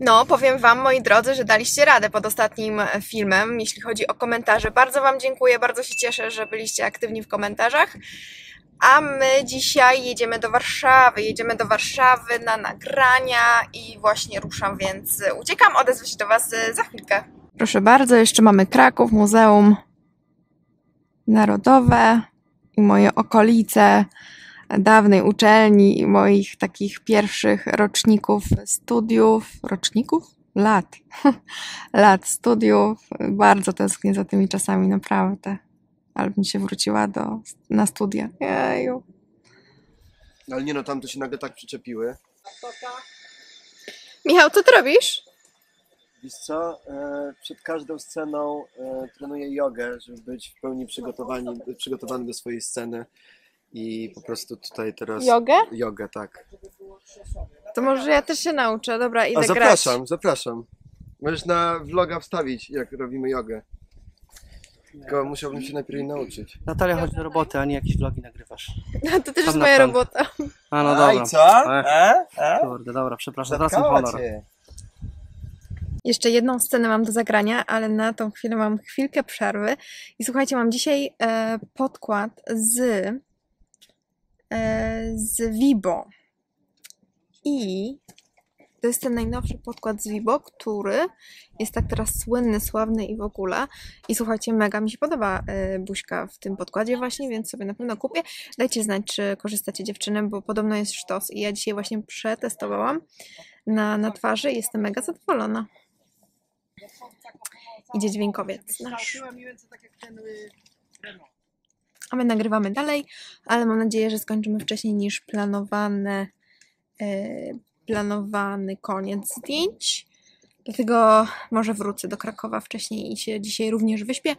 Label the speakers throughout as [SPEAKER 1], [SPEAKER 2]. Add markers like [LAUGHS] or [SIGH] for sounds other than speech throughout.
[SPEAKER 1] No, powiem Wam, moi drodzy, że daliście radę pod ostatnim e, filmem, jeśli chodzi o komentarze. Bardzo Wam dziękuję, bardzo się cieszę, że byliście aktywni w komentarzach. A my dzisiaj jedziemy do Warszawy. Jedziemy do Warszawy na nagrania i właśnie ruszam, więc uciekam. Odezwę się do Was e, za chwilkę. Proszę bardzo, jeszcze mamy Kraków, Muzeum Narodowe i moje okolice dawnej uczelni i moich takich pierwszych roczników studiów, roczników? Lat, [LAUGHS] lat studiów. Bardzo tęsknię za tymi czasami, naprawdę. Ale się wróciła do, na studia. Jeju. Ale nie no, tam to się nagle tak przyczepiły. Tak. Michał, co ty robisz? Wiesz co, e, przed każdą sceną e, trenuję jogę, żeby być w pełni przygotowani, przygotowany do swojej sceny i po prostu tutaj teraz... Jogę? Jogę, tak. To może ja też się nauczę, dobra, idę A zapraszam, grać. zapraszam. Możesz na vloga wstawić, jak robimy jogę. Tylko musiałbym się najpierw jej nauczyć. Natalia, chodź do roboty, a nie jakieś vlogi nagrywasz. [LAUGHS] No to też jest moja plan. robota. A no dobra. A i co? e? E? dobra, przepraszam, wracam honor. Jeszcze jedną scenę mam do zagrania, ale na tą chwilę mam chwilkę przerwy. I słuchajcie, mam dzisiaj e, podkład z E, z Vibo. I to jest ten najnowszy podkład z Vibo, który jest tak teraz słynny, sławny i w ogóle. I słuchajcie, mega mi się podoba e, buźka w tym podkładzie właśnie, więc sobie na pewno kupię. Dajcie znać, czy korzystacie dziewczyny, bo podobno jest sztos. I ja dzisiaj właśnie przetestowałam na, na twarzy i jestem mega zadowolona. Idzie dźwiękowiec nasz. A my nagrywamy dalej, ale mam nadzieję, że skończymy wcześniej niż planowane, yy, planowany koniec zdjęć. Dlatego może wrócę do Krakowa wcześniej i się dzisiaj również wyśpię,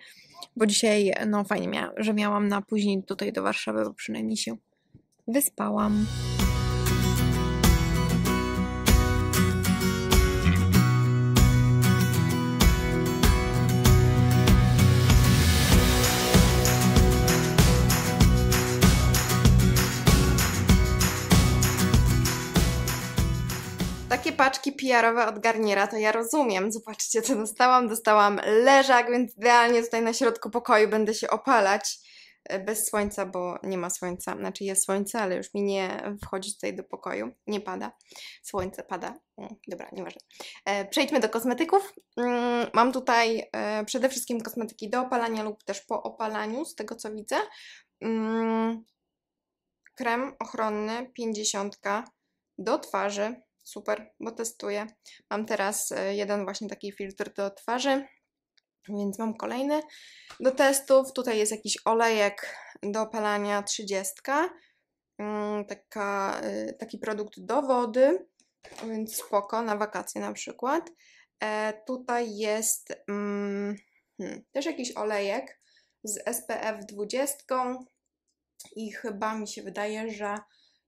[SPEAKER 1] bo dzisiaj no fajnie, mia że miałam na no, później tutaj do Warszawy, bo przynajmniej się wyspałam. paczki PR-owe od Garniera, to ja rozumiem. Zobaczcie, co dostałam. Dostałam leżak, więc idealnie tutaj na środku pokoju będę się opalać e, bez słońca, bo nie ma słońca. Znaczy jest słońce, ale już mi nie wchodzi tutaj do pokoju. Nie pada. Słońce pada. Dobra, nieważne. E, przejdźmy do kosmetyków. Mm, mam tutaj e, przede wszystkim kosmetyki do opalania lub też po opalaniu, z tego co widzę. Mm, krem ochronny 50 do twarzy super, bo testuję. Mam teraz e, jeden właśnie taki filtr do twarzy, więc mam kolejny do testów. Tutaj jest jakiś olejek do opalania 30. Mm, taka, e, taki produkt do wody, więc spoko, na wakacje na przykład. E, tutaj jest mm, hmm, też jakiś olejek z SPF 20 i chyba mi się wydaje, że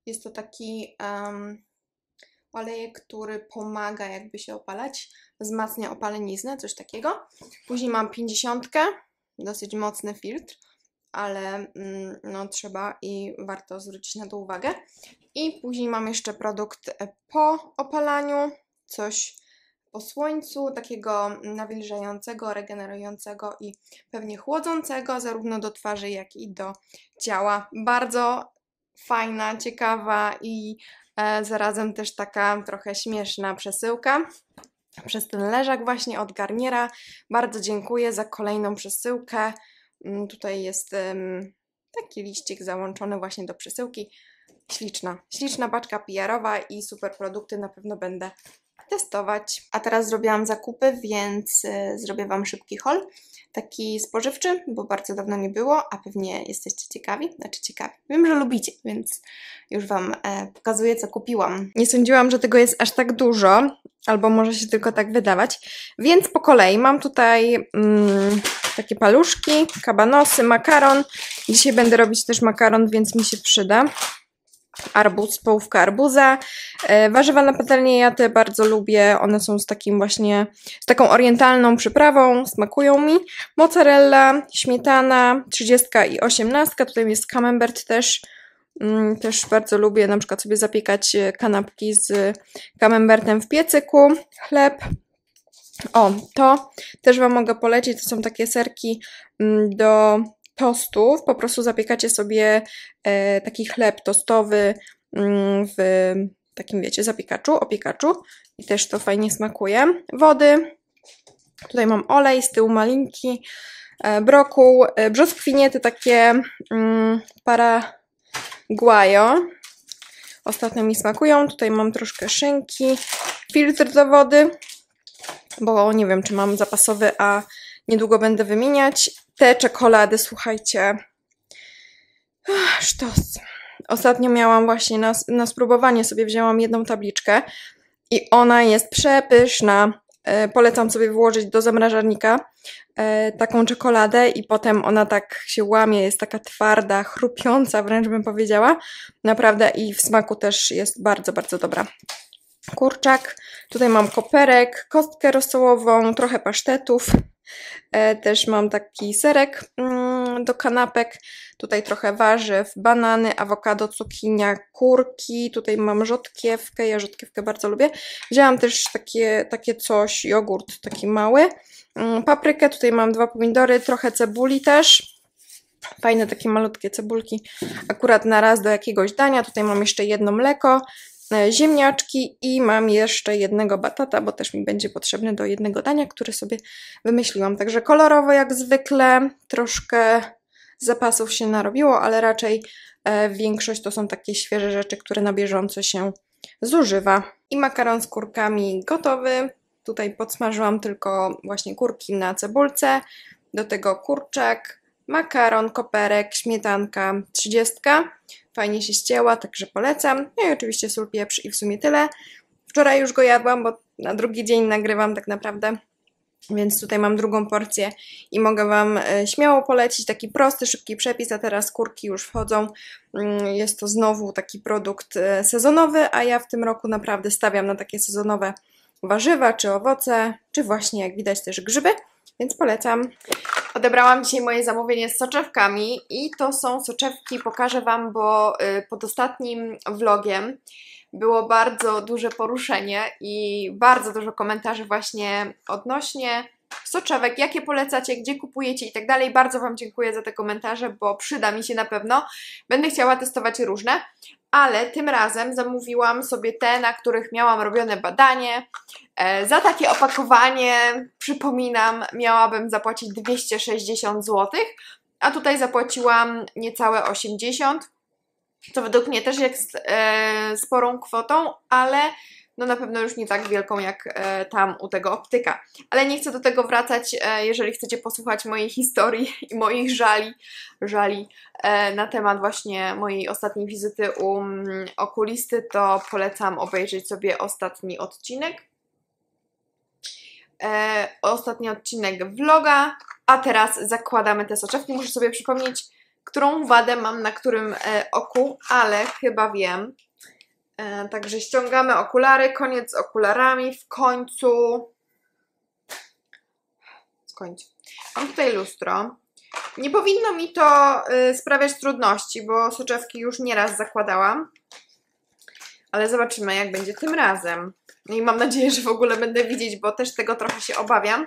[SPEAKER 1] jest to taki um, olejek, który pomaga jakby się opalać, wzmacnia opaleniznę, coś takiego. Później mam 50, dosyć mocny filtr, ale mm, no, trzeba i warto zwrócić na to uwagę. I później mam jeszcze produkt e, po opalaniu, coś po słońcu, takiego nawilżającego, regenerującego i pewnie chłodzącego, zarówno do twarzy, jak i do ciała. Bardzo fajna, ciekawa i E, zarazem też taka trochę śmieszna przesyłka. Przez ten leżak właśnie od Garniera. Bardzo dziękuję za kolejną przesyłkę. Mm, tutaj jest taki liścik załączony właśnie do przesyłki. Śliczna, śliczna baczka PR-owa i super produkty. Na pewno będę testować. A teraz zrobiłam zakupy, więc y, zrobię Wam szybki haul, taki spożywczy, bo bardzo dawno nie było, a pewnie jesteście ciekawi, znaczy ciekawi. Wiem, że lubicie, więc już Wam e, pokazuję, co kupiłam. Nie sądziłam, że tego jest aż tak dużo, albo może się tylko tak wydawać, więc po kolei mam tutaj... Mm, takie paluszki, kabanosy, makaron. Dzisiaj będę robić też makaron, więc mi się przyda arbuz, połówka arbuza. E, warzywa na patelnię ja te bardzo lubię, one są z takim właśnie, z taką orientalną przyprawą, smakują mi. Mozzarella, śmietana, 30 i 18, tutaj jest camembert też, mm, też bardzo lubię na przykład sobie zapiekać e, kanapki z camembertem w piecyku, chleb. O, to też Wam mogę polecić, to są takie serki mm, do tostów, po prostu zapiekacie sobie e, taki chleb tostowy mm, w takim, wiecie, zapiekaczu, opiekaczu i też to fajnie smakuje. Wody, tutaj mam olej, z tyłu malinki, e, brokuł, e, brzoskwiniety takie para mm, paraguajo. Ostatnio mi smakują. Tutaj mam troszkę szynki, filtr do wody, bo nie wiem, czy mam zapasowy, a niedługo będę wymieniać te czekolady, słuchajcie. sztos. Ostatnio miałam właśnie na, na spróbowanie sobie wzięłam jedną tabliczkę i ona jest przepyszna. E, polecam sobie włożyć do zamrażarnika e, taką czekoladę i potem ona tak się łamie, jest taka twarda, chrupiąca wręcz bym powiedziała. Naprawdę i w smaku też jest bardzo, bardzo dobra. Kurczak, tutaj mam koperek, kostkę rosołową, trochę pasztetów, E, też mam taki serek mm, do kanapek. Tutaj trochę warzyw, banany, awokado, cukinia, kurki. Tutaj mam rzodkiewkę. Ja rzodkiewkę bardzo lubię. Wzięłam też takie, takie coś, jogurt taki mały. Mm, paprykę, tutaj mam dwa pomidory, trochę cebuli też. Fajne takie malutkie cebulki, akurat na raz do jakiegoś dania. Tutaj mam jeszcze jedno mleko, E, ziemniaczki i mam jeszcze jednego batata, bo też mi będzie potrzebny do jednego dania, które sobie wymyśliłam. Także kolorowo jak zwykle, troszkę zapasów się narobiło, ale raczej e, większość to są takie świeże rzeczy, które na bieżąco się zużywa. I makaron z kurkami gotowy. Tutaj podsmażyłam tylko właśnie kurki na cebulce, do tego kurczak, makaron, koperek, śmietanka, trzydziestka fajnie się ścięła, także polecam. No i oczywiście sól, pieprz i w sumie tyle. Wczoraj już go jadłam, bo na drugi dzień nagrywam tak naprawdę, więc tutaj mam drugą porcję i mogę Wam e, śmiało polecić taki prosty, szybki przepis, a teraz kurki już wchodzą. Mm, jest to znowu taki produkt e, sezonowy, a ja w tym roku naprawdę stawiam na takie sezonowe warzywa, czy owoce, czy właśnie jak widać też grzyby, więc polecam. Odebrałam dzisiaj moje zamówienie z soczewkami i to są soczewki, pokażę Wam, bo y, pod ostatnim vlogiem było bardzo duże poruszenie i bardzo dużo komentarzy właśnie odnośnie soczewek, jakie polecacie, gdzie kupujecie i tak dalej. Bardzo Wam dziękuję za te komentarze, bo przyda mi się na pewno. Będę chciała testować różne, ale tym razem zamówiłam sobie te, na których miałam robione badanie. E, za takie opakowanie, przypominam, miałabym zapłacić 260 zł, a tutaj zapłaciłam niecałe 80 co według mnie też jest e, sporą kwotą, ale no na pewno już nie tak wielką jak e, tam u tego optyka. Ale nie chcę do tego wracać, e, jeżeli chcecie posłuchać mojej historii i moich żali, żali e, na temat właśnie mojej ostatniej wizyty u mm, okulisty, to polecam obejrzeć sobie ostatni odcinek. ostatni odcinek vloga, a teraz zakładamy te soczewki. Muszę sobie przypomnieć, którą wadę mam na którym oku, ale chyba wiem. E, także ściągamy okulary, koniec z okularami, w końcu... Skończ. Mam tutaj lustro. Nie powinno mi to y, sprawiać trudności, bo soczewki już nieraz zakładałam. Ale zobaczymy, jak będzie tym razem. No I mam nadzieję, że w ogóle będę widzieć, bo też tego trochę się obawiam.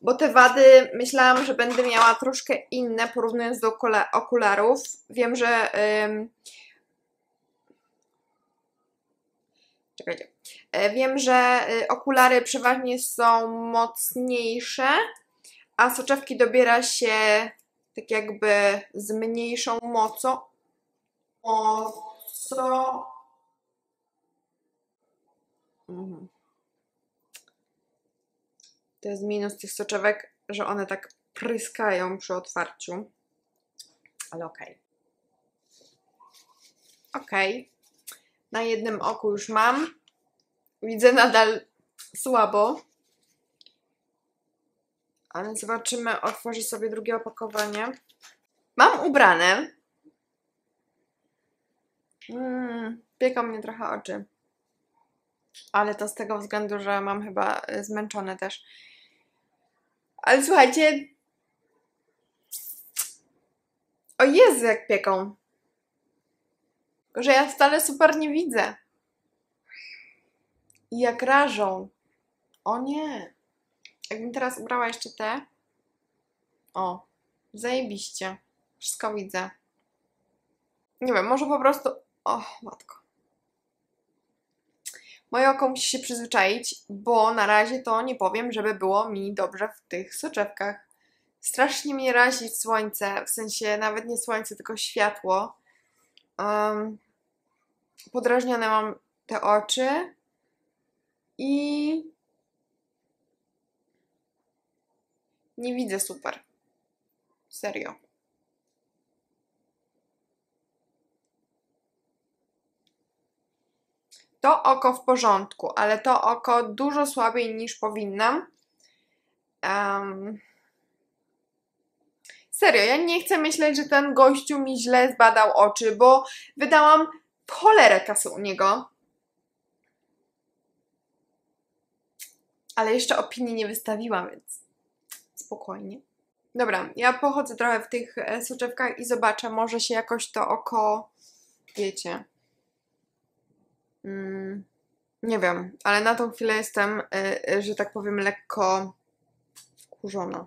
[SPEAKER 1] Bo te wady myślałam, że będę miała troszkę inne porównując do okularów. Wiem, że... Czekajcie. E, wiem, że y, okulary przeważnie są mocniejsze, a soczewki dobiera się tak jakby z mniejszą mocą. Mocą. Mhm. To jest minus tych soczewek, że one tak pryskają przy otwarciu. Ale okej. Okay. Okej. Okay. Na jednym oku już mam. Widzę nadal słabo. Ale zobaczymy, otworzę sobie drugie opakowanie. Mam ubrane. Mm, pieką mnie trochę oczy. Ale to z tego względu, że mam chyba y, zmęczone też. Ale słuchajcie. O Jezu, jak pieką. Tylko, że ja wcale super nie widzę. I jak rażą. O nie. Jakbym teraz ubrała jeszcze te. O, zajebiście. Wszystko widzę. Nie wiem, może po prostu... O, matko. Moje oko musi się przyzwyczaić, bo na razie to nie powiem, żeby było mi dobrze w tych soczewkach. Strasznie mnie razi słońce, w sensie nawet nie słońce, tylko światło. Um, podrażnione mam te oczy i nie widzę super. Serio. To oko w porządku, ale to oko dużo słabiej niż powinnam. Um. Serio, ja nie chcę myśleć, że ten gościu mi źle zbadał oczy, bo wydałam cholerę kasy u niego. Ale jeszcze opinii nie wystawiłam, więc spokojnie. Dobra, ja pochodzę trochę w tych e, soczewkach i zobaczę, może się jakoś to oko, wiecie, mm, nie wiem, ale na tą chwilę jestem, e, e, że tak powiem, lekko wkurzona.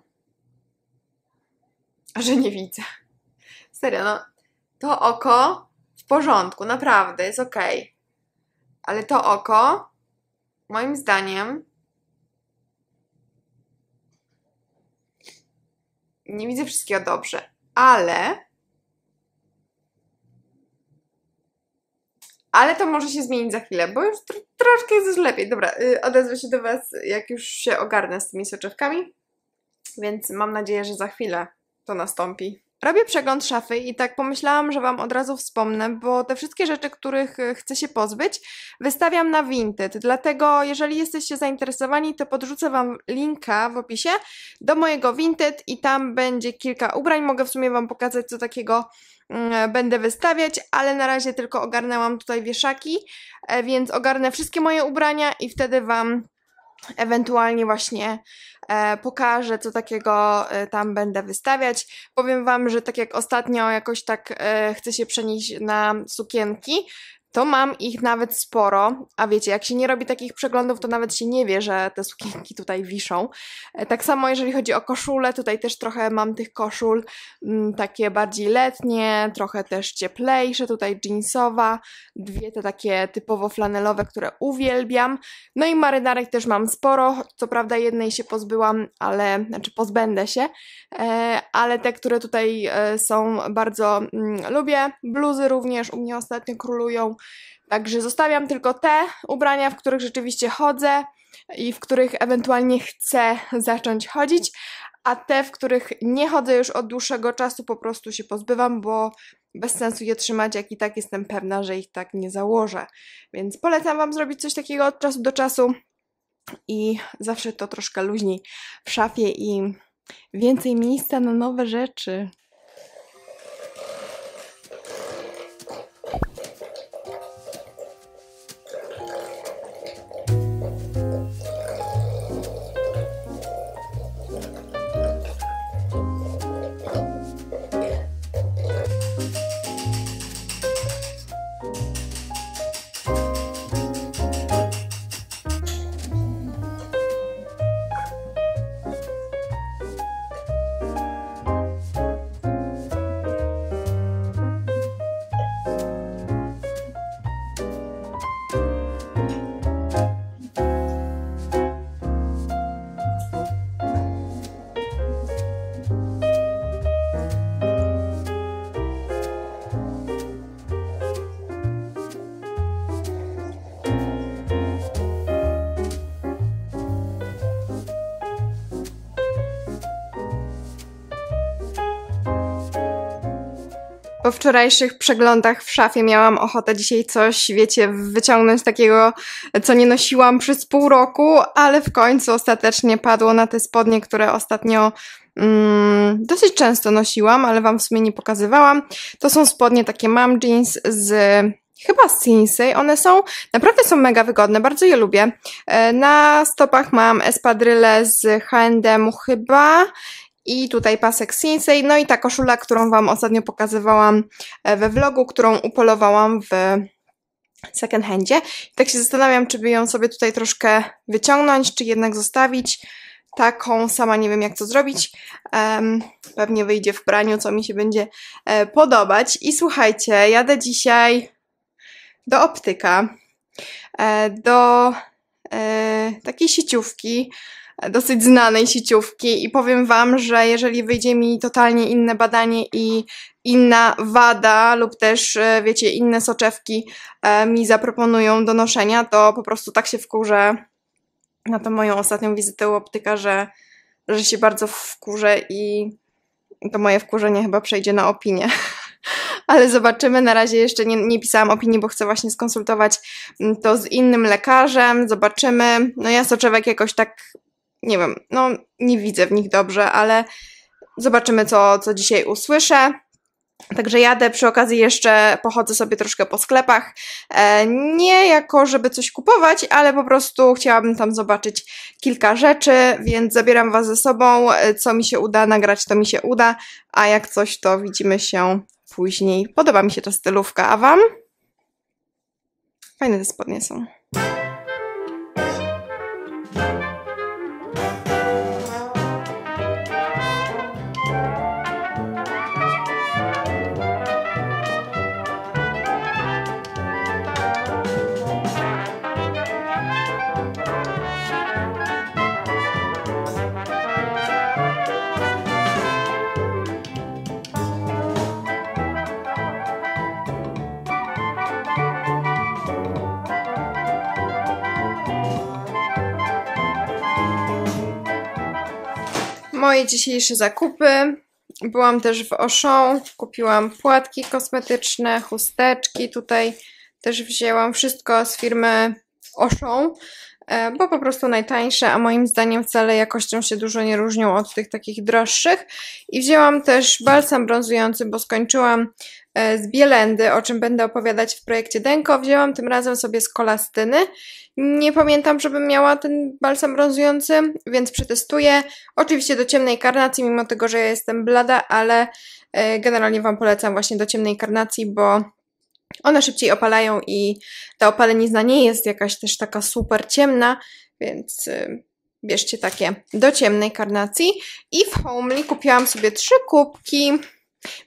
[SPEAKER 1] Że nie widzę. Serio, no. To oko w porządku, naprawdę, jest ok. Ale to oko, moim zdaniem, nie widzę wszystkiego dobrze, ale. Ale to może się zmienić za chwilę, bo już troszkę jest już lepiej. Dobra, yy, odezwę się do Was, jak już się ogarnę z tymi soczewkami. Więc mam nadzieję, że za chwilę to nastąpi. Robię przegląd szafy i tak pomyślałam, że Wam od razu wspomnę, bo te wszystkie rzeczy, których e, chcę się pozbyć, wystawiam na Vinted. Dlatego, jeżeli jesteście zainteresowani, to podrzucę Wam linka w opisie do mojego Vinted i tam będzie kilka ubrań. Mogę w sumie Wam pokazać, co takiego mm, będę wystawiać, ale na razie tylko ogarnęłam tutaj wieszaki, e, więc ogarnę wszystkie moje ubrania i wtedy Wam Ewentualnie właśnie e, pokażę, co takiego e, tam będę wystawiać. Powiem Wam, że tak jak ostatnio jakoś tak e, chcę się przenieść na sukienki, to mam ich nawet sporo, a wiecie, jak się nie robi takich przeglądów, to nawet się nie wie, że te sukienki tutaj wiszą. E, tak samo jeżeli chodzi o koszule, tutaj też trochę mam tych koszul, mm, takie bardziej letnie, trochę też cieplejsze, tutaj jeansowa, dwie te takie typowo flanelowe, które uwielbiam. No i marynarek też mam sporo, co prawda jednej się pozbyłam, ale, znaczy pozbędę się, e, ale te, które tutaj e, są bardzo mm, lubię. Bluzy również u mnie ostatnio królują, Także zostawiam tylko te ubrania, w których rzeczywiście chodzę i w których ewentualnie chcę zacząć chodzić, a te, w których nie chodzę już od dłuższego czasu, po prostu się pozbywam, bo bez sensu je trzymać, jak i tak jestem pewna, że ich tak nie założę. Więc polecam Wam zrobić coś takiego od czasu do czasu i zawsze to troszkę luźniej w szafie i więcej miejsca na nowe rzeczy. po wczorajszych przeglądach w szafie miałam ochotę dzisiaj coś, wiecie, wyciągnąć takiego, co nie nosiłam przez pół roku, ale w końcu ostatecznie padło na te spodnie, które ostatnio mm, dosyć często nosiłam, ale wam w sumie nie pokazywałam. To są spodnie takie mam jeans z chyba z One są, naprawdę są mega wygodne, bardzo je lubię. E, na stopach mam espadrille z H&M chyba i tutaj pasek Sensei, no i ta koszula, którą Wam ostatnio pokazywałam e, we vlogu, którą upolowałam w second handzie. Tak się zastanawiam, czy by ją sobie tutaj troszkę wyciągnąć, czy jednak zostawić taką, sama nie wiem jak to zrobić. Um, pewnie wyjdzie w praniu, co mi się będzie e, podobać. I słuchajcie, jadę dzisiaj do optyka, e, do e, takiej sieciówki, dosyć znanej sieciówki i powiem Wam, że jeżeli wyjdzie mi totalnie inne badanie i inna wada lub też, e, wiecie, inne soczewki e, mi zaproponują do noszenia, to po prostu tak się wkurzę na tą moją ostatnią wizytę u optyka, że, że się bardzo wkurzę i to moje wkurzenie chyba przejdzie na opinię [LAUGHS] ale zobaczymy. Na razie jeszcze nie, nie, pisałam opinii, bo chcę właśnie skonsultować mm, to z innym lekarzem. Zobaczymy. No ja soczewek jakoś tak nie wiem, no nie widzę w nich dobrze, ale zobaczymy, co, co dzisiaj usłyszę. Także jadę, przy okazji jeszcze pochodzę sobie troszkę po sklepach. E, nie jako, żeby coś kupować, ale po prostu chciałabym tam zobaczyć kilka rzeczy, więc zabieram Was ze sobą. E, co mi się uda nagrać, to mi się uda, a jak coś, to widzimy się później. Podoba mi się ta stylówka, a Wam? Fajne te spodnie są. moje dzisiejsze zakupy. Byłam też w Auchan, kupiłam płatki kosmetyczne, chusteczki, tutaj też wzięłam wszystko z firmy Auchan. E, bo po prostu najtańsze, a moim zdaniem wcale jakością się dużo nie różnią od tych takich droższych. I wzięłam też balsam brązujący, bo skończyłam e, z Bielendy, o czym będę opowiadać w projekcie Denko. Wzięłam tym razem sobie z kolastyny. Nie pamiętam, żebym miała ten balsam brązujący, więc przetestuję. Oczywiście do ciemnej karnacji, mimo tego, że ja jestem blada, ale e, generalnie Wam polecam właśnie do ciemnej karnacji, bo one szybciej opalają i ta opalenizna nie jest jakaś też taka super ciemna, więc y, bierzcie takie do ciemnej karnacji. I w Homely kupiłam sobie trzy kubki.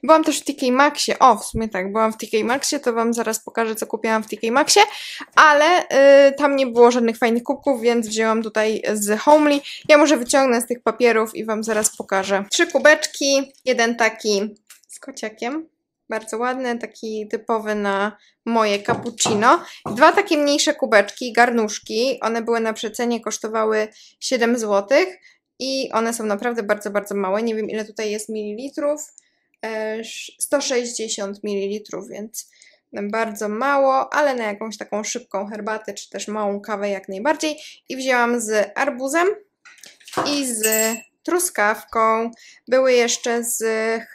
[SPEAKER 1] Byłam też w TK Maxie, o w sumie tak, byłam w TK Maxie, to Wam zaraz pokażę co kupiłam w TK Maxie, ale y, tam nie było żadnych fajnych kubków, więc wzięłam tutaj z Homely. Ja może wyciągnę z tych papierów i Wam zaraz pokażę. Trzy kubeczki, jeden taki z kociakiem, bardzo ładny, taki typowy na moje cappuccino. Dwa takie mniejsze kubeczki, garnuszki. One były na przecenie, kosztowały 7 zł. I one są naprawdę bardzo, bardzo małe. Nie wiem ile tutaj jest mililitrów. 160 eee, ml, więc bardzo mało, ale na jakąś taką szybką herbatę, czy też małą kawę jak najbardziej. I wzięłam z arbuzem i z truskawką, były jeszcze z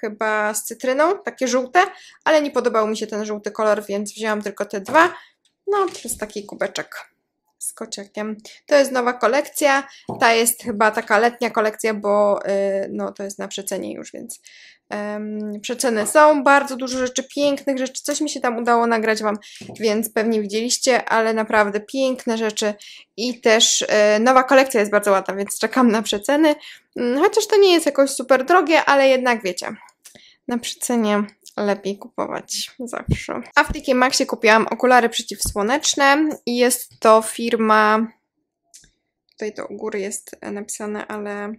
[SPEAKER 1] chyba z cytryną, takie żółte, ale nie podobał mi się ten żółty kolor, więc wzięłam tylko te dwa. No, przez taki kubeczek z kociakiem. To jest nowa kolekcja. Ta jest chyba taka letnia kolekcja, bo yy, no, to jest na przecenie już, więc um, przeceny są, bardzo dużo rzeczy pięknych, rzeczy, coś mi się tam udało nagrać Wam, więc pewnie widzieliście, ale naprawdę piękne rzeczy i też e, nowa kolekcja jest bardzo ładna, więc czekam na przeceny, mm, chociaż to nie jest jakoś super drogie, ale jednak wiecie, na przecenie lepiej kupować zawsze. A w TK Maxie kupiłam okulary przeciwsłoneczne i jest to firma, tutaj to u góry jest napisane, ale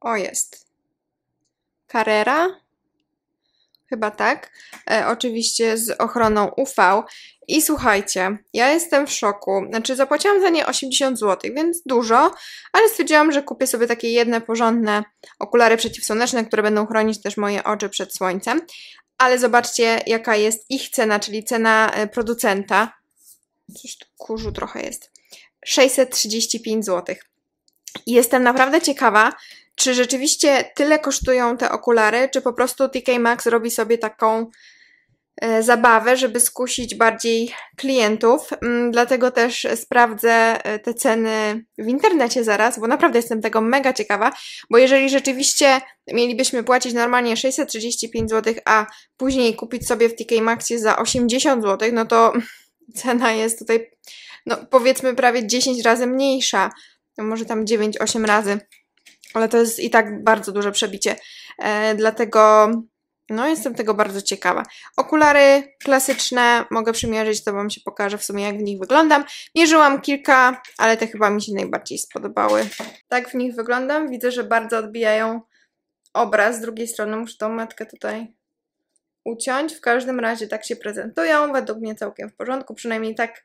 [SPEAKER 1] o jest, Carrera. Chyba tak. E, oczywiście z ochroną UV. I słuchajcie, ja jestem w szoku. Znaczy, zapłaciłam za nie 80 zł, więc dużo, ale stwierdziłam, że kupię sobie takie jedne porządne okulary przeciwsłoneczne, które będą chronić też moje oczy przed słońcem. Ale zobaczcie, jaka jest ich cena, czyli cena e, producenta. Coś tu kurzu trochę jest. 635 zł. Jestem naprawdę ciekawa, czy rzeczywiście tyle kosztują te okulary, czy po prostu TK Max robi sobie taką e, zabawę, żeby skusić bardziej klientów. Mm, dlatego też sprawdzę e, te ceny w internecie zaraz, bo naprawdę jestem tego mega ciekawa, bo jeżeli rzeczywiście mielibyśmy płacić normalnie 635 zł, a później kupić sobie w TK Maxie za 80 zł, no to [LAUGHS] cena jest tutaj no powiedzmy prawie 10 razy mniejsza, no może tam 9-8 razy ale to jest i tak bardzo duże przebicie. E, dlatego no, jestem tego bardzo ciekawa. Okulary klasyczne mogę przymierzyć, to Wam się pokaże w sumie, jak w nich wyglądam. Mierzyłam kilka, ale te chyba mi się najbardziej spodobały. Tak w nich wyglądam. Widzę, że bardzo odbijają obraz. Z drugiej strony muszę tą metkę tutaj uciąć. W każdym razie tak się prezentują. Według mnie całkiem w porządku, przynajmniej tak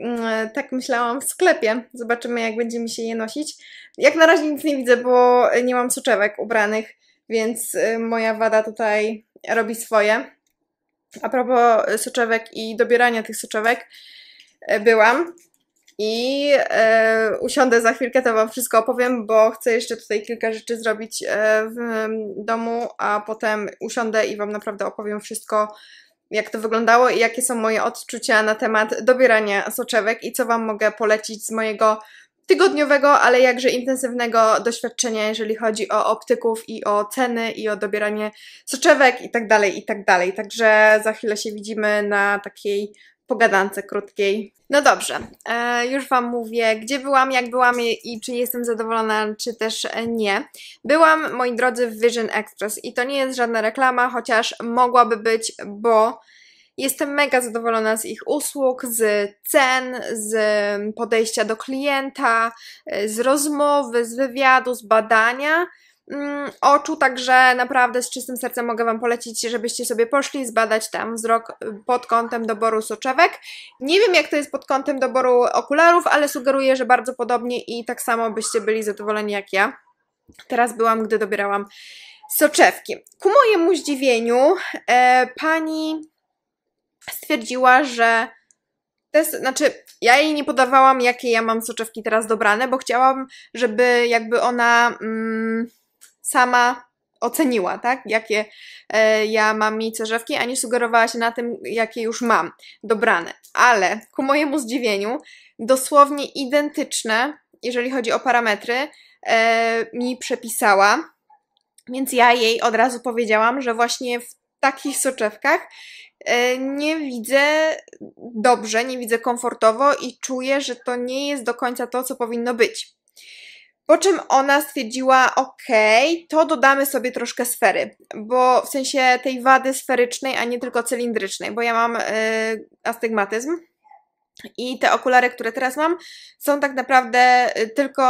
[SPEAKER 1] Mm, tak myślałam w sklepie. Zobaczymy, jak będzie mi się je nosić. Jak na razie nic nie widzę, bo nie mam soczewek ubranych, więc y, moja wada tutaj robi swoje. A propos soczewek i dobierania tych soczewek, e, byłam i e, usiądę za chwilkę, to Wam wszystko opowiem, bo chcę jeszcze tutaj kilka rzeczy zrobić e, w domu, a potem usiądę i Wam naprawdę opowiem wszystko, jak to wyglądało i jakie są moje odczucia na temat dobierania soczewek i co Wam mogę polecić z mojego tygodniowego, ale jakże intensywnego doświadczenia, jeżeli chodzi o optyków i o ceny i o dobieranie soczewek i tak dalej, i tak dalej. Także za chwilę się widzimy na takiej pogadance krótkiej. No dobrze, e, już Wam mówię, gdzie byłam, jak byłam i, i czy jestem zadowolona, czy też nie. Byłam, moi drodzy, w Vision Express i to nie jest żadna reklama, chociaż mogłaby być, bo jestem mega zadowolona z ich usług, z cen, z podejścia do klienta, e, z rozmowy, z wywiadu, z badania. Mm, oczu, także naprawdę z czystym sercem mogę Wam polecić, żebyście sobie poszli zbadać tam wzrok y, pod kątem doboru soczewek. Nie wiem jak to jest pod kątem doboru okularów, ale sugeruję, że bardzo podobnie i tak samo byście byli zadowoleni jak ja. Teraz byłam, gdy dobierałam soczewki. Ku mojemu zdziwieniu e, pani stwierdziła, że jest, znaczy ja jej nie podawałam jakie ja mam soczewki teraz dobrane, bo chciałam, żeby jakby ona... Mm, sama oceniła, tak? Jakie e, ja mam mi cerzewki, a nie sugerowała się na tym, jakie już mam dobrane. Ale ku mojemu zdziwieniu, dosłownie identyczne, jeżeli chodzi o parametry, e, mi przepisała. Więc ja jej od razu powiedziałam, że właśnie w takich soczewkach e, nie widzę dobrze, nie widzę komfortowo i czuję, że to nie jest do końca to, co powinno być. Po czym ona stwierdziła, okej, to dodamy sobie troszkę sfery, bo w sensie tej wady sferycznej, a nie tylko cylindrycznej, bo ja mam yy, astygmatyzm i te okulary, które teraz mam, są tak naprawdę y, tylko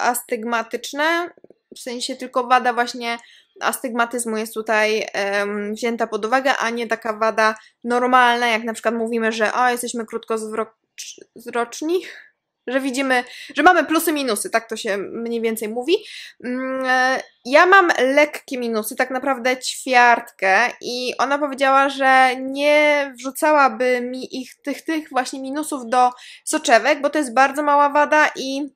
[SPEAKER 1] astygmatyczne, w sensie tylko wada właśnie astygmatyzmu jest tutaj um, wzięta pod uwagę, a nie taka wada normalna, jak na przykład mówimy, że o, jesteśmy krótkozwroczni, że widzimy, że mamy plusy, minusy, tak to się mniej więcej mówi. Mm, e, ja mam lekkie minusy, tak naprawdę ćwiartkę i ona powiedziała, że nie wrzucałaby mi ich, tych, tych właśnie minusów do soczewek, bo to jest bardzo mała wada i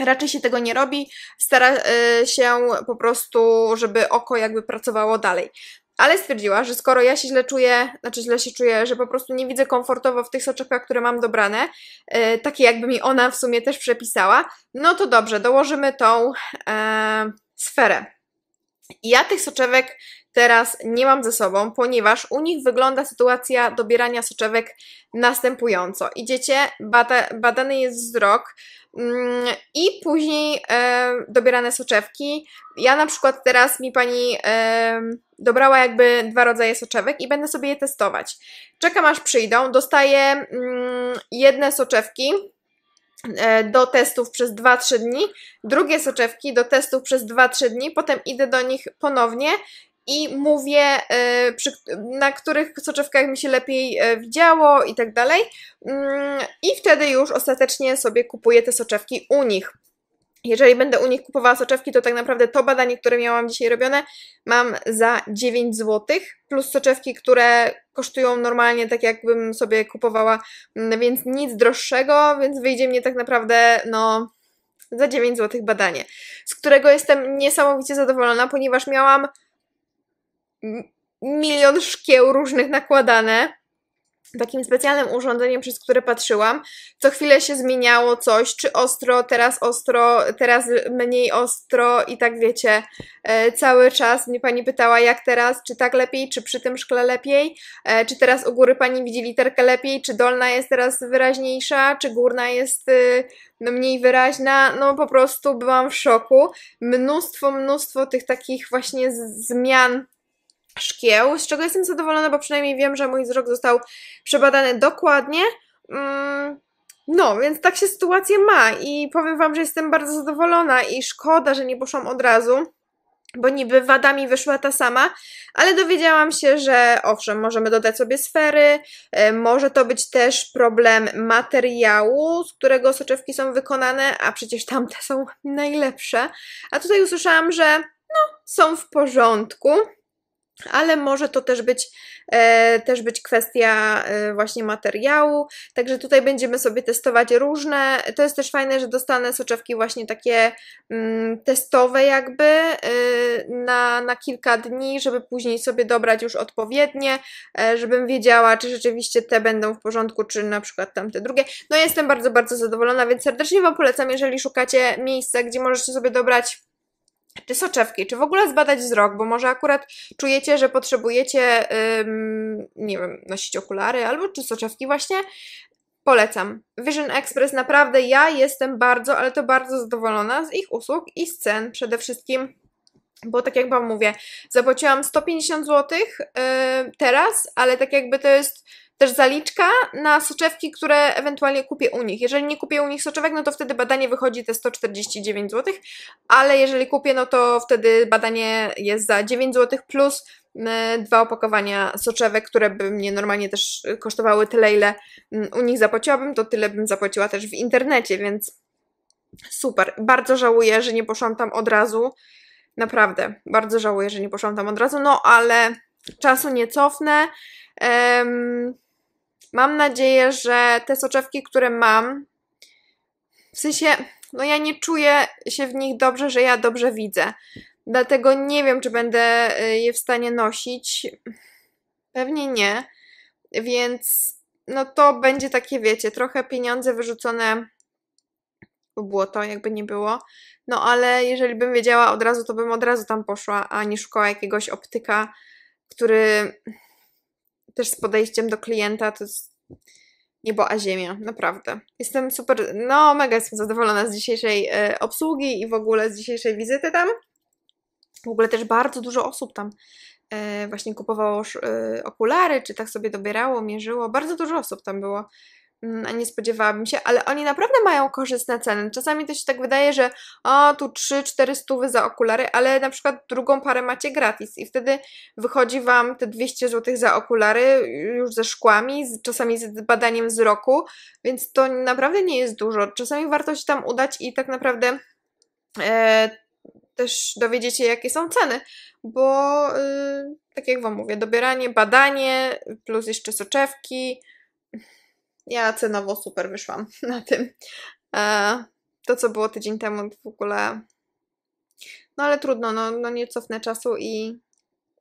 [SPEAKER 1] raczej się tego nie robi, stara e, się po prostu, żeby oko jakby pracowało dalej. Ale stwierdziła, że skoro ja się źle czuję, znaczy źle się czuję, że po prostu nie widzę komfortowo w tych soczewkach, które mam dobrane, e, takie jakby mi ona w sumie też przepisała, no to dobrze, dołożymy tą e, sferę. Ja tych soczewek teraz nie mam ze sobą, ponieważ u nich wygląda sytuacja dobierania soczewek następująco. Idziecie, bada, badany jest wzrok, Mm, I później e, dobierane soczewki. Ja na przykład teraz mi pani e, dobrała jakby dwa rodzaje soczewek i będę sobie je testować. Czekam aż przyjdą, dostaję mm, jedne soczewki e, do testów przez 2-3 dni, drugie soczewki do testów przez 2-3 dni, potem idę do nich ponownie i mówię, y, przy, na których soczewkach mi się lepiej y, widziało i tak dalej. Mm, I wtedy już ostatecznie sobie kupuję te soczewki u nich. Jeżeli będę u nich kupowała soczewki, to tak naprawdę to badanie, które miałam dzisiaj robione, mam za 9 zł, plus soczewki, które kosztują normalnie tak, jakbym sobie kupowała, mm, więc nic droższego, więc wyjdzie mnie tak naprawdę, no, za 9 zł badanie, z którego jestem niesamowicie zadowolona, ponieważ miałam milion szkieł różnych nakładane takim specjalnym urządzeniem, przez które patrzyłam. Co chwilę się zmieniało coś, czy ostro, teraz ostro, teraz mniej ostro i tak wiecie, e, cały czas mnie pani pytała jak teraz, czy tak lepiej, czy przy tym szkle lepiej, e, czy teraz u góry pani widzi literkę lepiej, czy dolna jest teraz wyraźniejsza, czy górna jest y, no, mniej wyraźna, no po prostu byłam w szoku. Mnóstwo, mnóstwo tych takich właśnie zmian szkieł, z czego jestem zadowolona, bo przynajmniej wiem, że mój wzrok został przebadany dokładnie. Mm, no, więc tak się sytuacja ma i powiem Wam, że jestem bardzo zadowolona i szkoda, że nie poszłam od razu, bo niby wadami wyszła ta sama, ale dowiedziałam się, że owszem, możemy dodać sobie sfery, e, może to być też problem materiału, z którego soczewki są wykonane, a przecież tamte są najlepsze. A tutaj usłyszałam, że no, są w porządku ale może to też być, e, też być kwestia e, właśnie materiału, także tutaj będziemy sobie testować różne, to jest też fajne, że dostanę soczewki właśnie takie mm, testowe jakby e, na, na kilka dni, żeby później sobie dobrać już odpowiednie, e, żebym wiedziała, czy rzeczywiście te będą w porządku, czy na przykład tamte drugie. No jestem bardzo, bardzo zadowolona, więc serdecznie Wam polecam, jeżeli szukacie miejsca, gdzie możecie sobie dobrać czy soczewki, czy w ogóle zbadać wzrok, bo może akurat czujecie, że potrzebujecie, ym, nie wiem, nosić okulary albo czy soczewki właśnie, polecam. Vision Express naprawdę ja jestem bardzo, ale to bardzo zadowolona z ich usług i z cen przede wszystkim. Bo tak jak Wam mówię, zapłaciłam 150 zł yy, teraz, ale tak jakby to jest też zaliczka na soczewki, które ewentualnie kupię u nich. Jeżeli nie kupię u nich soczewek, no to wtedy badanie wychodzi te 149 zł, ale jeżeli kupię, no to wtedy badanie jest za 9 zł plus dwa opakowania soczewek, które by mnie normalnie też kosztowały tyle, ile u nich zapłaciłabym, to tyle bym zapłaciła też w internecie, więc super. Bardzo żałuję, że nie poszłam tam od razu. Naprawdę, bardzo żałuję, że nie poszłam tam od razu, no ale czasu nie cofnę. Um, Mam nadzieję, że te soczewki, które mam, w sensie, no ja nie czuję się w nich dobrze, że ja dobrze widzę. Dlatego nie wiem, czy będę y, je w stanie nosić. Pewnie nie. Więc no to będzie takie, wiecie, trochę pieniądze wyrzucone w błoto, jakby nie było. No ale jeżeli bym wiedziała od razu, to bym od razu tam poszła, a nie szukała jakiegoś optyka, który też z podejściem do klienta, to jest niebo a ziemia, naprawdę. Jestem super, no mega jestem zadowolona z dzisiejszej y, obsługi i w ogóle z dzisiejszej wizyty tam. W ogóle też bardzo dużo osób tam e, właśnie kupowało y, okulary, czy tak sobie dobierało, mierzyło. Bardzo dużo osób tam było. Mm, a nie spodziewałabym się, ale oni naprawdę mają korzystne ceny. Czasami to się tak wydaje, że o, tu 3-4 stówy za okulary, ale na przykład drugą parę macie gratis i wtedy wychodzi Wam te 200 zł za okulary już ze szkłami, czasami z badaniem wzroku, więc to naprawdę nie jest dużo. Czasami warto się tam udać i tak naprawdę e, też dowiedzieć się, jakie są ceny, bo e, tak jak Wam mówię, dobieranie, badanie, plus jeszcze soczewki, ja cenowo super wyszłam [LAUGHS] na tym. E, to, co było tydzień temu, w ogóle. No ale trudno, no, no nie cofnę czasu i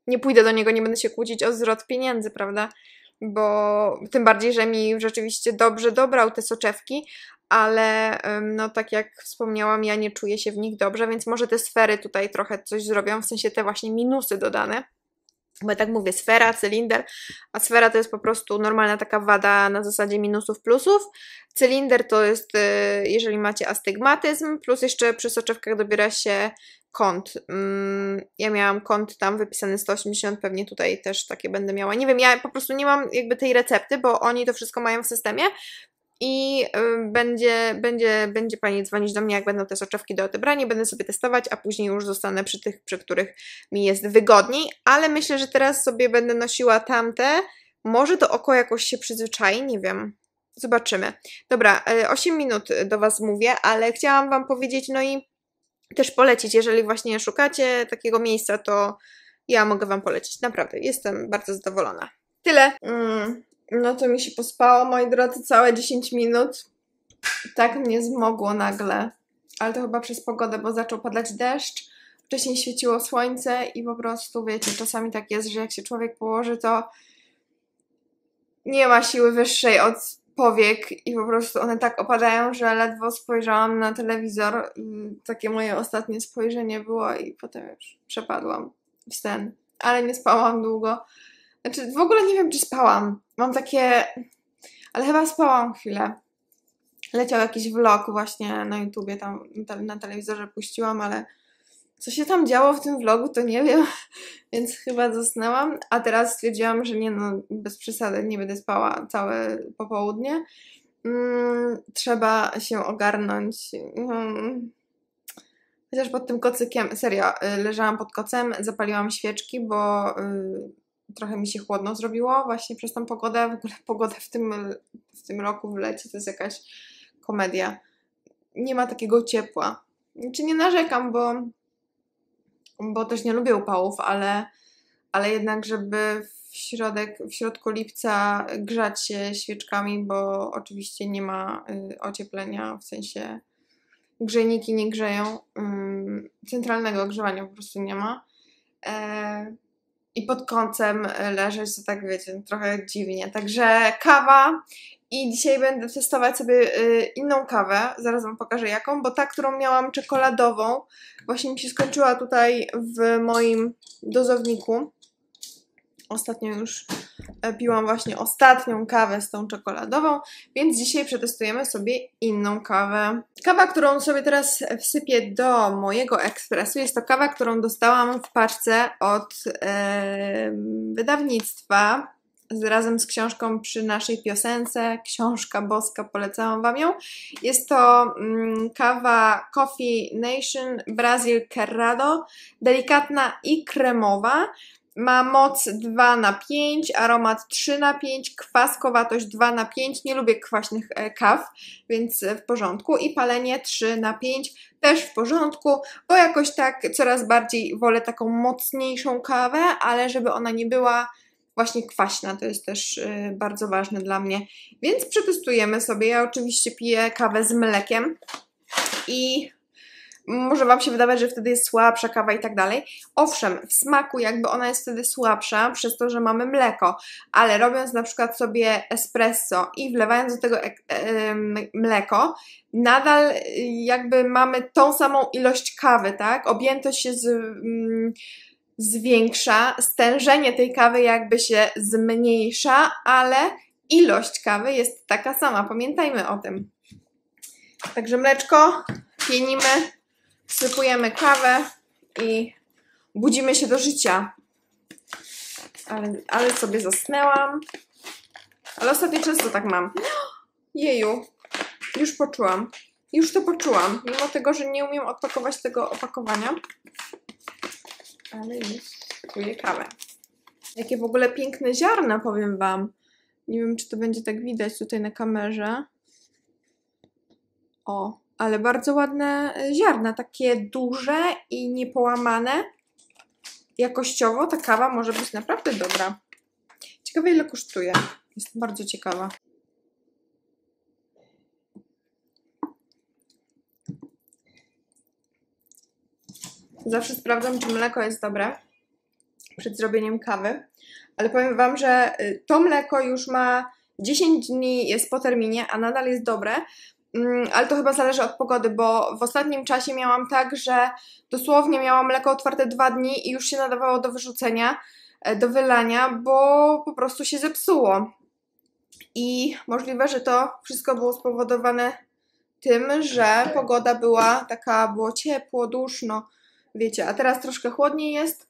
[SPEAKER 1] nie pójdę do niego, nie będę się kłócić o zwrot pieniędzy, prawda? Bo tym bardziej, że mi rzeczywiście dobrze dobrał te soczewki, ale no tak jak wspomniałam, ja nie czuję się w nich dobrze, więc może te sfery tutaj trochę coś zrobią, w sensie te właśnie minusy dodane bo tak mówię, sfera, cylinder, a sfera to jest po prostu normalna taka wada na zasadzie minusów, plusów. Cylinder to jest, y, jeżeli macie astygmatyzm, plus jeszcze przy soczewkach dobiera się kąt. Mm, ja miałam kąt tam wypisany 180, pewnie tutaj też takie będę miała. Nie wiem, ja po prostu nie mam jakby tej recepty, bo oni to wszystko mają w systemie, i będzie, będzie, będzie Pani dzwonić do mnie, jak będą te soczewki do odebrania, będę sobie testować, a później już zostanę przy tych, przy których mi jest wygodniej, ale myślę, że teraz sobie będę nosiła tamte, może to oko jakoś się przyzwyczai, nie wiem. Zobaczymy. Dobra, 8 e, minut do Was mówię, ale chciałam Wam powiedzieć, no i też polecić, jeżeli właśnie szukacie takiego miejsca, to ja mogę Wam polecić. Naprawdę, jestem bardzo zadowolona. Tyle. Mm. No to mi się pospało, moi drodzy, całe 10 minut. Tak mnie zmogło nagle. Ale to chyba przez pogodę, bo zaczął padać deszcz. Wcześniej świeciło słońce i po prostu, wiecie, czasami tak jest, że jak się człowiek położy, to nie ma siły wyższej od powiek i po prostu one tak opadają, że ledwo spojrzałam na telewizor. Takie moje ostatnie spojrzenie było i potem już przepadłam w sen. Ale nie spałam długo. Znaczy, w ogóle nie wiem, czy spałam. Mam takie. Ale chyba spałam chwilę. Leciał jakiś vlog właśnie na YouTubie, tam na telewizorze puściłam, ale co się tam działo w tym vlogu, to nie wiem, [LAUGHS] więc chyba zasnęłam. A teraz stwierdziłam, że nie, no bez przesady, nie będę spała całe popołudnie. Mm, trzeba się ogarnąć. Mm. Chociaż pod tym kocykiem, serio, y, leżałam pod kocem, zapaliłam świeczki, bo. Yy, trochę mi się chłodno zrobiło właśnie przez tą pogodę. W ogóle pogoda w tym, w tym roku, w lecie, to jest jakaś komedia. Nie ma takiego ciepła. Czy znaczy nie narzekam, bo, bo też nie lubię upałów, ale, ale jednak, żeby w, środek, w środku lipca grzać się świeczkami, bo oczywiście nie ma y, ocieplenia w sensie grzejniki nie grzeją, mm, centralnego ogrzewania po prostu nie ma. E, i pod końcem e, leżeć, to tak wiecie, no, trochę dziwnie. Także kawa i dzisiaj będę testować sobie e, inną kawę, zaraz Wam pokażę jaką, bo ta, którą miałam czekoladową, właśnie mi się skończyła tutaj w moim dozowniku. Ostatnio już E, piłam właśnie ostatnią kawę z tą czekoladową, więc dzisiaj przetestujemy sobie inną kawę. Kawa, którą sobie teraz wsypię do mojego ekspresu, jest to kawa, którą dostałam w paczce od yy, wydawnictwa z, razem z książką przy naszej piosence, książka boska, polecałam Wam ją. Jest to mm, kawa Coffee Nation Brazil Cerrado, delikatna i kremowa. Ma moc 2 na 5, aromat 3 na 5, kwaskowatość 2 na 5. Nie lubię kwaśnych e, kaw, więc e, w porządku. I palenie 3 na 5 też w porządku, bo jakoś tak coraz bardziej wolę taką mocniejszą kawę, ale żeby ona nie była właśnie kwaśna, to jest też e, bardzo ważne dla mnie. Więc przetestujemy sobie. Ja oczywiście piję kawę z mlekiem i może Wam się wydawać, że wtedy jest słabsza kawa i tak dalej. Owszem, w smaku jakby ona jest wtedy słabsza przez to, że mamy mleko, ale robiąc na przykład sobie espresso i wlewając do tego e, e, mleko, nadal y, jakby mamy tą samą ilość kawy, tak? Objętość się z mm, zwiększa, stężenie tej kawy jakby się zmniejsza, ale ilość kawy jest taka sama. Pamiętajmy o tym. Także mleczko pienimy sypujemy kawę i budzimy się do życia. Ale, ale sobie zasnęłam. Ale ostatnio często tak mam. [GASPS] Jeju, już poczułam. Już to poczułam, mimo tego, że nie umiem odpakować tego opakowania. Ale już czuję kawę. Jakie w ogóle piękne ziarna, powiem Wam. Nie wiem, czy to będzie tak widać tutaj na kamerze. O, ale bardzo ładne e, ziarna, takie duże i niepołamane. Jakościowo ta kawa może być naprawdę dobra. Ciekawe ile kosztuje. Jestem bardzo ciekawa. Zawsze sprawdzam, czy mleko jest dobre przed zrobieniem kawy, ale powiem Wam, że y, to mleko już ma 10 dni, jest po terminie, a nadal jest dobre, Mm, ale to chyba zależy od pogody, bo w ostatnim czasie miałam tak, że dosłownie miałam mleko otwarte dwa dni i już się nadawało do wyrzucenia, e, do wylania, bo po prostu się zepsuło. I możliwe, że to wszystko było spowodowane tym, że pogoda była taka, było ciepło, duszno, wiecie, a teraz troszkę chłodniej jest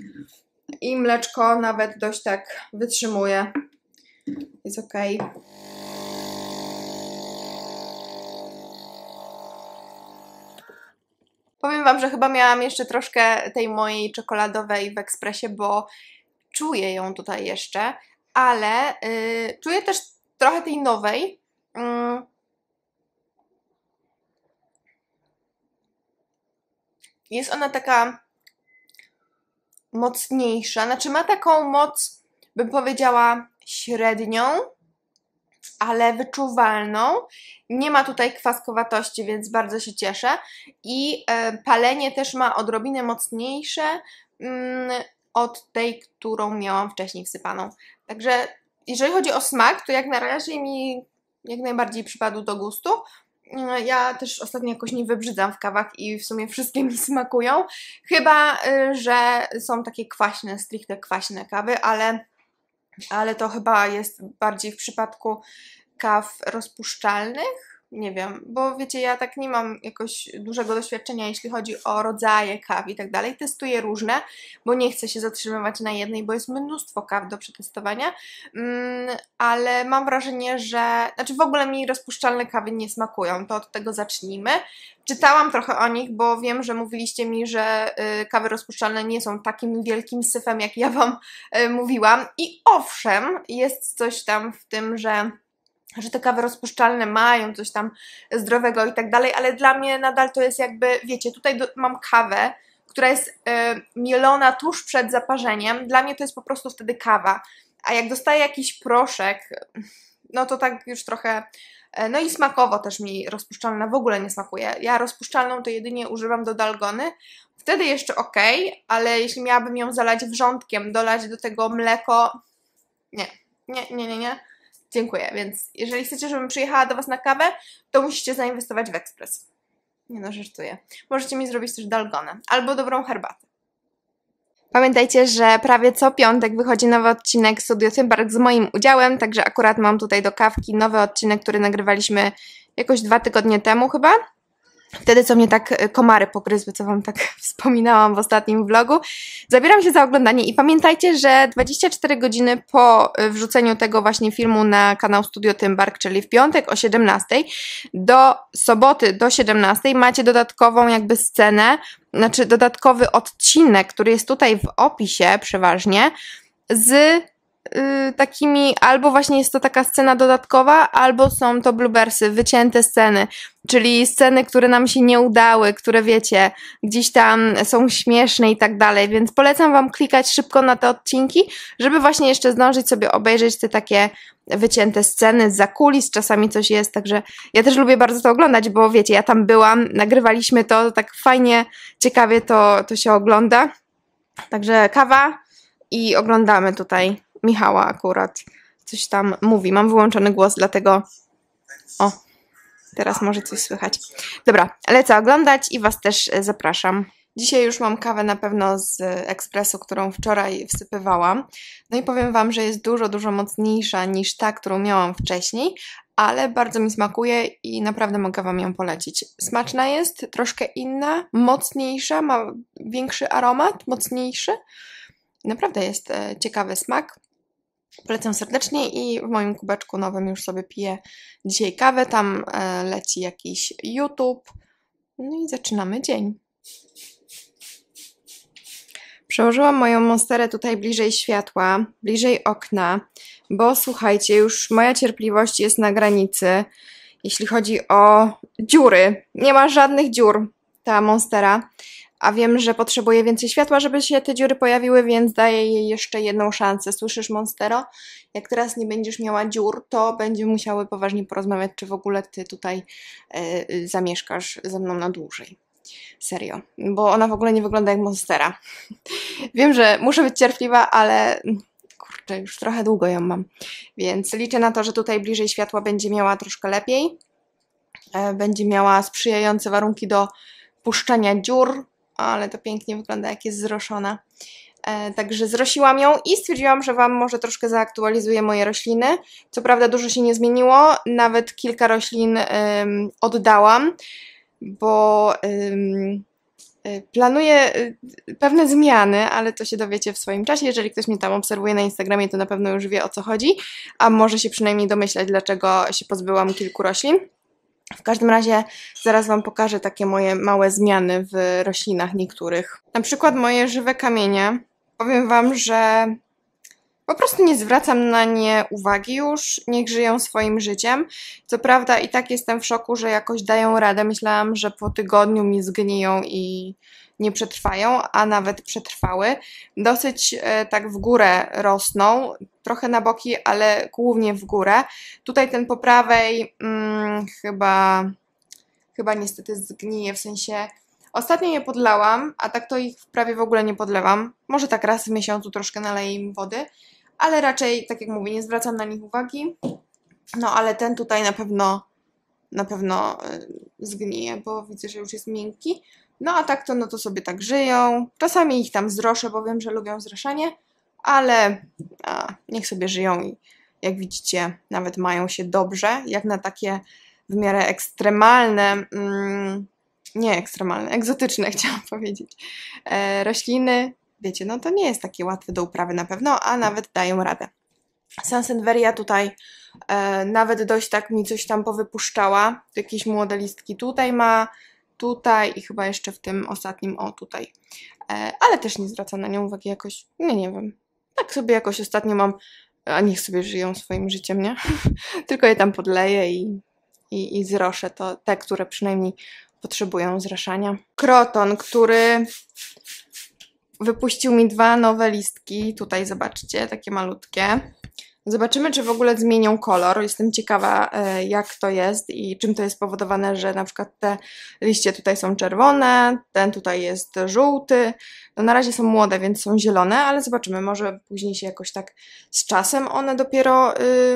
[SPEAKER 1] i mleczko nawet dość tak wytrzymuje. Jest ok. Powiem Wam, że chyba miałam jeszcze troszkę tej mojej czekoladowej w ekspresie, bo czuję ją tutaj jeszcze, ale yy, czuję też trochę tej nowej. Yy. Jest ona taka mocniejsza, znaczy ma taką moc, bym powiedziała, średnią, ale wyczuwalną nie ma tutaj kwaskowatości, więc bardzo się cieszę. I e, palenie też ma odrobinę mocniejsze mm, od tej, którą miałam wcześniej wsypaną. Także jeżeli chodzi o smak, to jak na razie mi jak najbardziej przypadł do gustu. Mm, ja też ostatnio jakoś nie wybrzydzam w kawach i w sumie wszystkie mi smakują. Chyba, y, że są takie kwaśne, stricte kwaśne kawy, ale, ale to chyba jest bardziej w przypadku kaw rozpuszczalnych? Nie wiem, bo wiecie, ja tak nie mam jakoś dużego doświadczenia, jeśli chodzi o rodzaje kaw i tak dalej. Testuję różne, bo nie chcę się zatrzymywać na jednej, bo jest mnóstwo kaw do przetestowania. Mm, ale mam wrażenie, że. Znaczy, w ogóle mi rozpuszczalne kawy nie smakują, to od tego zacznijmy. Czytałam trochę o nich, bo wiem, że mówiliście mi, że y, kawy rozpuszczalne nie są takim wielkim syfem, jak ja Wam y, mówiłam. I owszem, jest coś tam w tym, że że te kawy rozpuszczalne mają coś tam zdrowego i tak dalej, ale dla mnie nadal to jest jakby, wiecie, tutaj do, mam kawę, która jest y, mielona tuż przed zaparzeniem, dla mnie to jest po prostu wtedy kawa. A jak dostaję jakiś proszek, no to tak już trochę. E, no i smakowo też mi rozpuszczalna w ogóle nie smakuje. Ja rozpuszczalną to jedynie używam do dalgony. Wtedy jeszcze ok, ale jeśli miałabym ją zalać wrzątkiem, dolać do tego mleko. Nie, nie, nie, nie, nie dziękuję. Więc jeżeli chcecie, żebym przyjechała do Was na kawę, to musicie zainwestować w ekspres. Nie no, żartuję. Możecie mi zrobić też dalgonę albo dobrą herbatę. Pamiętajcie, że prawie co piątek wychodzi nowy odcinek Studio Tymbark z moim udziałem, także akurat mam tutaj do kawki nowy odcinek, który nagrywaliśmy jakoś dwa tygodnie temu chyba. Wtedy, co mnie tak e, komary pogryzły, co Wam tak [LAUGHS] wspominałam w ostatnim vlogu. Zabieram się za oglądanie i pamiętajcie, że 24 godziny po e, wrzuceniu tego właśnie filmu na kanał Studio Tymbark, czyli w piątek o 17 do soboty do 17 macie dodatkową jakby scenę, znaczy dodatkowy odcinek, który jest tutaj w opisie przeważnie, z Y, takimi, albo właśnie jest to taka scena dodatkowa, albo są to bluebersy wycięte sceny, czyli sceny, które nam się nie udały, które wiecie, gdzieś tam są śmieszne i tak dalej, więc polecam Wam klikać szybko na te odcinki, żeby właśnie jeszcze zdążyć sobie obejrzeć te takie wycięte sceny za kulis, czasami coś jest, także ja też lubię bardzo to oglądać, bo wiecie, ja tam byłam, nagrywaliśmy to, to tak fajnie, ciekawie to, to się ogląda. Także kawa i oglądamy tutaj Michała akurat coś tam mówi. Mam wyłączony głos, dlatego. O, teraz może coś słychać. Dobra, lecę oglądać i Was też e, zapraszam. Dzisiaj już mam kawę na pewno z ekspresu, którą wczoraj wsypywałam. No i powiem Wam, że jest dużo, dużo mocniejsza niż ta, którą miałam wcześniej, ale bardzo mi smakuje i naprawdę mogę Wam ją polecić. Smaczna jest, troszkę inna, mocniejsza, ma większy aromat, mocniejszy. Naprawdę jest e, ciekawy smak. Polecam serdecznie i w moim kubeczku nowym już sobie piję dzisiaj kawę. Tam e, leci jakiś YouTube. No i zaczynamy dzień. Przełożyłam moją monsterę tutaj bliżej światła, bliżej okna, bo słuchajcie, już moja cierpliwość jest na granicy, jeśli chodzi o dziury. Nie ma żadnych dziur ta monstera a wiem, że potrzebuje więcej światła, żeby się te dziury pojawiły, więc daję jej jeszcze jedną szansę. Słyszysz, Monstero? Jak teraz nie będziesz miała dziur, to będziemy musiały poważnie porozmawiać, czy w ogóle ty tutaj y, zamieszkasz ze mną na dłużej. Serio, bo ona w ogóle nie wygląda jak Monstera. [LAUGHS] wiem, że muszę być cierpliwa, ale kurczę, już trochę długo ją mam. Więc liczę na to, że tutaj bliżej światła będzie miała troszkę lepiej. E, będzie miała sprzyjające warunki do puszczania dziur, ale to pięknie wygląda, jak jest zroszona. E, także zrosiłam ją i stwierdziłam, że Wam może troszkę zaaktualizuję moje rośliny. Co prawda dużo się nie zmieniło, nawet kilka roślin ym, oddałam, bo ym, e, planuję e, pewne zmiany, ale to się dowiecie w swoim czasie. Jeżeli ktoś mnie tam obserwuje na Instagramie, to na pewno już wie o co chodzi, a może się przynajmniej domyślać, dlaczego się pozbyłam kilku roślin. W każdym razie zaraz Wam pokażę takie moje małe zmiany w roślinach niektórych. Na przykład moje żywe kamienie. Powiem Wam, że po prostu nie zwracam na nie uwagi już, niech żyją swoim życiem. Co prawda i tak jestem w szoku, że jakoś dają radę. Myślałam, że po tygodniu mi zgniją i nie przetrwają, a nawet przetrwały. Dosyć e, tak w górę rosną, trochę na boki, ale głównie w górę. Tutaj ten po prawej hmm, chyba, chyba niestety zgnije, w sensie ostatnio je podlałam, a tak to ich prawie w ogóle nie podlewam. Może tak raz w miesiącu troszkę naleję im wody, ale raczej, tak jak mówię, nie zwracam na nich uwagi. No ale ten tutaj na pewno na pewno e, zgnije, bo widzę, że już jest miękki. No a tak to, no to sobie tak żyją. Czasami ich tam zroszę, bo wiem, że lubią zraszanie, ale a, niech sobie żyją i jak widzicie, nawet mają się dobrze, jak na takie w miarę ekstremalne, mm, nie ekstremalne, egzotyczne [LAUGHS] chciałam powiedzieć, e, rośliny, wiecie, no to nie jest takie łatwe do uprawy na pewno, a nawet dają radę. Sansenveria tutaj e, nawet dość tak mi coś tam powypuszczała, jakieś młode listki tutaj ma, tutaj i chyba jeszcze w tym ostatnim, o tutaj. E, ale też nie zwracam na nią uwagi jakoś, nie, nie wiem. Tak sobie jakoś ostatnio mam, a niech sobie żyją swoim życiem, nie? [LAUGHS] Tylko je tam podleję i, i, i zroszę to, te, które przynajmniej potrzebują zraszania. Kroton, który wypuścił mi dwa nowe listki, tutaj zobaczcie, takie malutkie. Zobaczymy, czy w ogóle zmienią kolor. Jestem ciekawa, e, jak to jest i czym to jest spowodowane, że na przykład te liście tutaj są czerwone, ten tutaj jest żółty. No na razie są młode, więc są zielone, ale zobaczymy, może później się jakoś tak z czasem one dopiero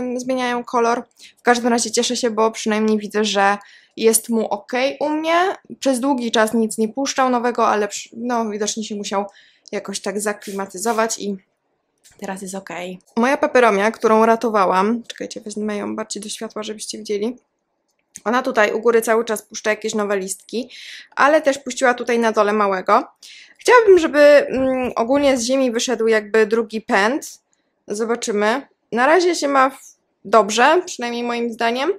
[SPEAKER 1] yy, zmieniają kolor. W każdym razie cieszę się, bo przynajmniej widzę, że jest mu ok u mnie. Przez długi czas nic nie puszczał nowego, ale no, widocznie się musiał jakoś tak zaklimatyzować i Teraz jest ok. Moja papieromia, którą ratowałam, czekajcie, wezmę ją bardziej do światła, żebyście widzieli. Ona tutaj u góry cały czas puszcza jakieś nowe listki, ale też puściła tutaj na dole małego. Chciałabym, żeby mm, ogólnie z ziemi wyszedł jakby drugi pęd. Zobaczymy. Na razie się ma dobrze, przynajmniej moim zdaniem.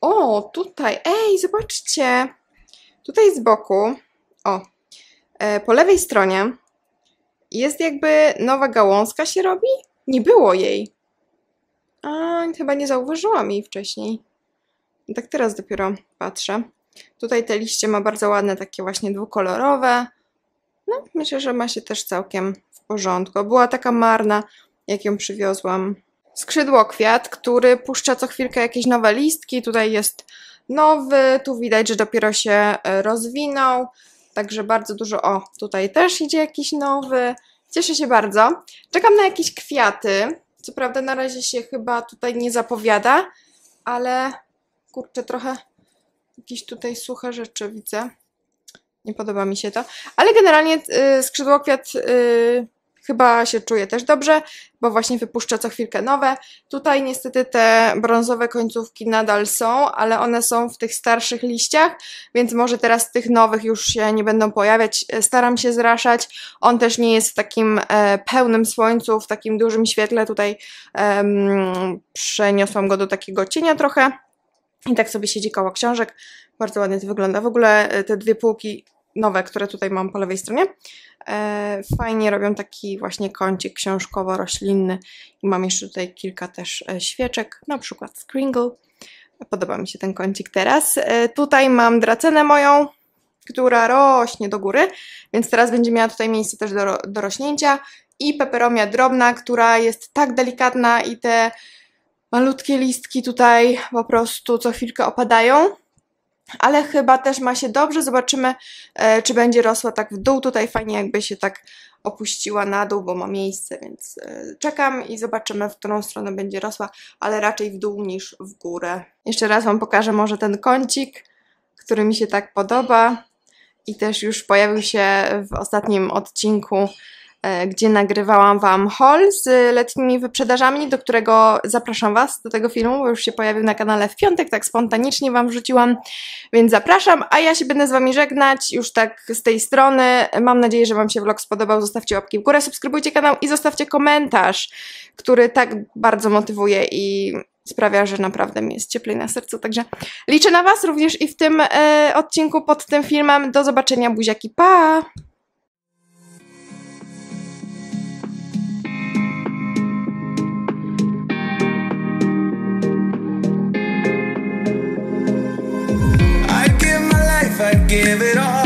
[SPEAKER 1] O, tutaj, ej, zobaczcie. Tutaj z boku, o, e, po lewej stronie jest jakby nowa gałązka się robi? Nie było jej. A, chyba nie zauważyłam jej wcześniej. Tak teraz dopiero patrzę. Tutaj te liście ma bardzo ładne, takie właśnie dwukolorowe. No, myślę, że ma się też całkiem w porządku. Była taka marna, jak ją przywiozłam. Skrzydło kwiat, który puszcza co chwilkę jakieś nowe listki. Tutaj jest nowy, tu widać, że dopiero się e, rozwinął. Także bardzo dużo. O, tutaj też idzie jakiś nowy. Cieszę się bardzo. Czekam na jakieś kwiaty. Co prawda na razie się chyba tutaj nie zapowiada, ale kurczę, trochę jakieś tutaj suche rzeczy widzę. Nie podoba mi się to. Ale generalnie y, skrzydłokwiat y, Chyba się czuję też dobrze, bo właśnie wypuszczę co chwilkę nowe. Tutaj niestety te brązowe końcówki nadal są, ale one są w tych starszych liściach, więc może teraz tych nowych już się nie będą pojawiać. E, staram się zraszać. On też nie jest w takim e, pełnym słońcu, w takim dużym świetle. Tutaj e, przeniosłam go do takiego cienia trochę. I tak sobie siedzi koło książek. Bardzo ładnie to wygląda. W ogóle e, te dwie półki nowe, które tutaj mam po lewej stronie. E, fajnie robią taki właśnie kącik książkowo-roślinny i mam jeszcze tutaj kilka też e, świeczek, na przykład z Kringle. Podoba mi się ten kącik teraz. E, tutaj mam dracenę moją, która rośnie do góry, więc teraz będzie miała tutaj miejsce też do, do rośnięcia i peperomia drobna, która jest tak delikatna i te malutkie listki tutaj po prostu co chwilkę opadają ale chyba też ma się dobrze. Zobaczymy, e, czy będzie rosła tak w dół. Tutaj fajnie jakby się tak opuściła na dół, bo ma miejsce, więc e, czekam i zobaczymy, w którą stronę będzie rosła, ale raczej w dół niż w górę. Jeszcze raz Wam pokażę może ten kącik, który mi się tak podoba i też już pojawił się w ostatnim odcinku E, gdzie nagrywałam Wam haul z e, letnimi wyprzedażami, do którego zapraszam Was, do tego filmu, bo już się pojawił na kanale w piątek, tak spontanicznie Wam wrzuciłam, więc zapraszam, a ja się będę z Wami żegnać już tak z tej strony. Mam nadzieję, że Wam się vlog spodobał, zostawcie łapki w górę, subskrybujcie kanał i zostawcie komentarz, który tak bardzo motywuje i sprawia, że naprawdę mi jest cieplej na sercu. Także liczę na Was również i w tym y, odcinku pod tym filmem. Do zobaczenia, buziaki, pa! give it all